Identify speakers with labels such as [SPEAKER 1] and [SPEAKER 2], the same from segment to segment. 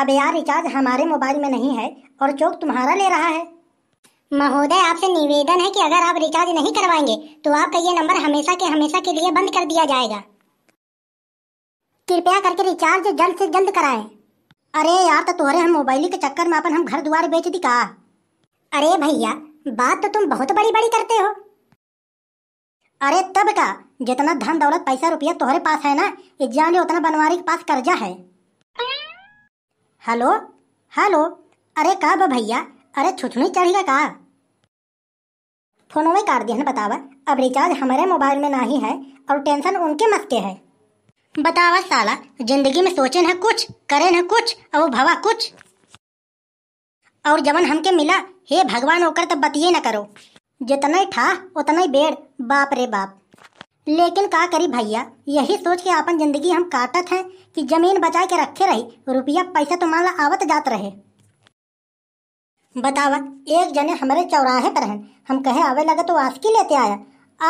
[SPEAKER 1] अब यार रिचार्ज हमारे मोबाइल में नहीं है और चौक तुम्हारा ले रहा है महोदय आपसे निवेदन है कि अगर आप रिचार्ज नहीं करवाएंगे तो आपका ये नंबर हमेशा के हमेशा के लिए बंद कर दिया जाएगा कृपया करके रिचार्ज जल्द से जल्द कराएं अरे यार तो तुहरे हम मोबाइल के चक्कर में अपन हम घर द्वार बेच दी का अरे भैया बात तो तुम बहुत बड़ी बड़ी करते हो अरे तब का जितना धन दौलत पैसा रुपया तुम्हारे पास है ना एग्जाम उतना बनवारी के पास कर्जा है हेलो हेलो अरे का बा भैया अरे छुछुनी चढ़िया का फोनों में काट दिया बतावा अब रिचार्ज हमारे मोबाइल में ना ही है और टेंशन उनके मत के है बतावा साला जिंदगी में सोचे न कुछ करे न कुछ और भवा कुछ और जवन हमके मिला हे भगवान होकर तब तो बतिए ना करो जितना ही ठा उतना ही बेड़ बाप रे बाप लेकिन का करी भैया यही सोच के अपन जिंदगी हम काटत हैं कि जमीन बचा के रखे रही रुपया पैसा तो मान ला आवत जात रहे बतावा एक जने हमारे चौराहे पर हैं हम कहे आवे लगा तो आसकी लेते आया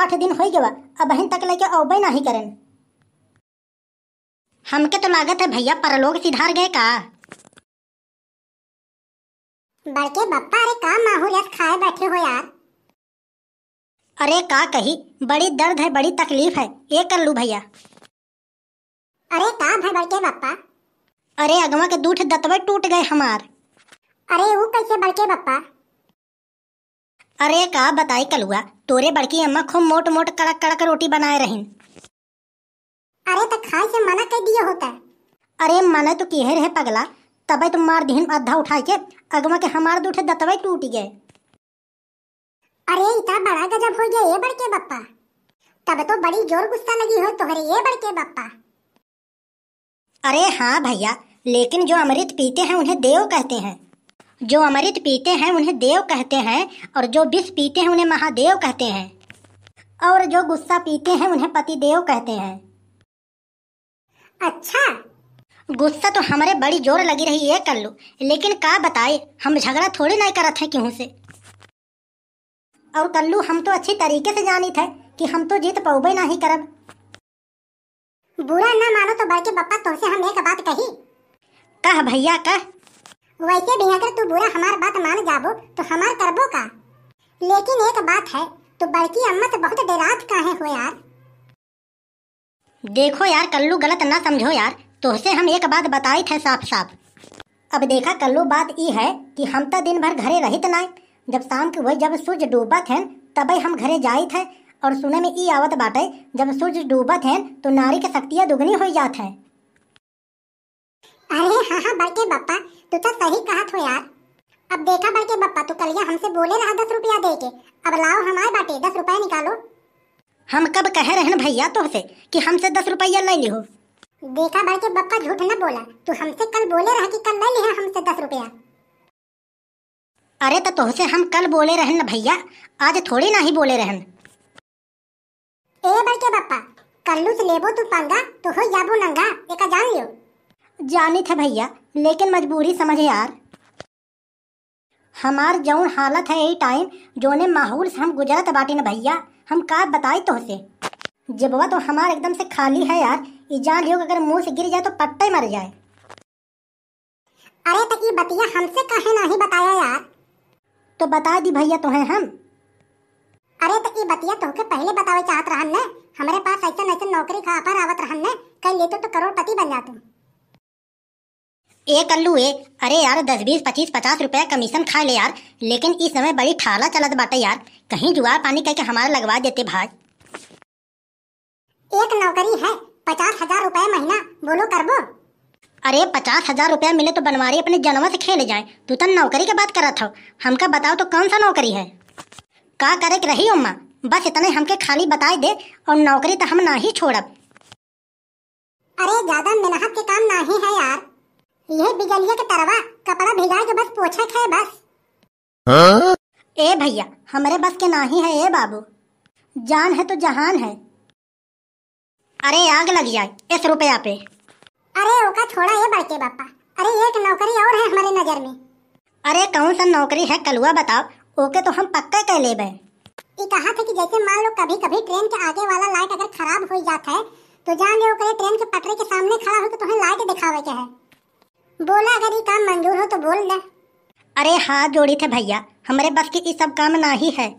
[SPEAKER 1] आठ दिन हो गया अब बहन तक लेके औबे नहीं करें हमके तो लागत है भैया परलोग सिधार गए का बड़के बप्पा अरे का माहौल खाए बैठे हो यार अरे का कही बड़ी दर्द है बड़ी तकलीफ है ये कर लू भैया अरे का भर बड़के बप्पा अरे अगवा के दूठ दतवे टूट गए हमार अरे वो कैसे बड़के बप्पा अरे का बताई कलुआ तोरे बड़की अम्मा खूब मोट मोट कड़क कड़क रोटी बनाए रही अरे तो खाए से मना कर दिया होता अरे मना तो किहर रहे पगला तब तुम तो मार दिन अद्धा उठा के अगवा के हमार दूठे दतवे टूट गए अरे इतना बड़ा गजब हो गया ये बड़के बप्पा तब तो बड़ी जोर गुस्सा लगी हो तुम्हारे ये बड़के बप्पा अरे हाँ भैया लेकिन जो अमृत पीते हैं उन्हें देव कहते हैं जो अमृत पीते हैं उन्हें देव कहते हैं और जो विष पीते हैं उन्हें महादेव कहते हैं और जो गुस्सा पीते हैं उन्हें पति देव कहते हैं अच्छा गुस्सा तो हमारे बड़ी जोर लगी रही है कर लो लेकिन का बताए हम झगड़ा थोड़ी नहीं करते हैं क्यों से और कल्लू हम तो अच्छी तरीके से जानी थे कि हम तो जीत पौबे ना ही करब बुरा ना मानो तो बड़के बप्पा तुमसे हम एक बात कही
[SPEAKER 2] कह भैया कह वैसे भी अगर तू बुरा हमार बात मान जाबो तो हमार करबो का
[SPEAKER 1] लेकिन एक बात है तो बड़की अम्मा से बहुत डेरात काहे हो यार देखो यार कल्लू गलत ना समझो यार तुहसे हम एक बात बताई थे साफ साफ अब देखा कल्लू बात ई है कि हम तो दिन भर घरे रहित ना जब शाम के हुए जब सूर्य डूबत है तब हम घरे जाए थे और सुने में ई आवत बाटे जब सूर्य डूबत है तो नारी की शक्तियाँ दुगनी हो जात है अरे
[SPEAKER 2] हाँ हाँ बड़के बप्पा तू तो सही कहा हो यार अब देखा बड़के बप्पा तू कलिया हमसे बोले रहा दस रुपया दे के अब लाओ हमारे बाटे दस रुपया निकालो हम कब कह रहे हैं भैया
[SPEAKER 1] तो से कि हमसे दस रुपया ले लिहो देखा बड़के बप्पा झूठ न बोला तू हमसे कल बोले रहा कि कल ले लिया हमसे दस रुपया अरे तो तुमसे हम कल बोले रहन ना भैया आज थोड़ी ना ही बोले रहन ए बड़के बप्पा कल्लू से लेबो तू पंगा तो हो याबू नंगा एका जान लियो जानी थे भैया लेकिन मजबूरी समझ यार हमार जौन हालत है यही टाइम जोने माहौल से हम गुजरत बाटी ना भैया हम का बताई तोहसे जबवा तो हमार एकदम से खाली है यार ये जान लियो अगर मुंह से गिर जाए तो पट्टे मर जाए अरे तो ये बतिया हमसे कहे नहीं बताया यार तो बता दी
[SPEAKER 2] भैया तो है हम अरे तो ये बतिया तो के पहले बतावे चाहत रहन ने हमारे पास
[SPEAKER 1] ऐसा ऐसा नौकरी का ऑफर आवत रहन ने कहीं लेते तो, तो करोड़पति बन जाते ए कल्लू ए अरे यार दस बीस पच्चीस पचास रुपया कमीशन खा ले यार लेकिन इस समय बड़ी ठाला चलत बाटे यार कहीं जुआ पानी करके हमारा लगवा देते भाई एक नौकरी है पचास हजार रुपये महीना बोलो करबो अरे पचास हजार रुपया मिले तो बनवारी अपने जनवा से खेले जाए तू तो नौकरी के बात करत हो हमका बताओ तो कौन सा नौकरी है का करे के रही उम्मा बस इतने हमके खाली बताए दे और नौकरी तो हम ना ही छोड़ब
[SPEAKER 2] अरे ज्यादा मेहनत के काम ना ही है यार
[SPEAKER 1] ये बिजलिया के तरवा कपड़ा भिगा के बस पोछा खाए बस हाँ? ए भैया हमारे बस के ना ही है ए बाबू जान है तो जहान है अरे आग लग जाए इस रुपया पे छोड़ा ये बाइके बापा अरे एक नौकरी और है हमारी नजर में अरे कौन सा नौकरी है कलुआ बताओ ओके तो हम पक्का कह ले कहा था कि जैसे मान लो कभी कभी ट्रेन के आगे वाला लाइट अगर खराब
[SPEAKER 2] हो जाता है तो जान लो ओकरे ट्रेन के पटरी के सामने खड़ा हो तो तुम्हें लाइट दिखावे के
[SPEAKER 1] है बोला अगर ये काम मंजूर हो तो बोल दे अरे हाथ जोड़ी थे भैया हमारे बस की ये सब काम ना ही है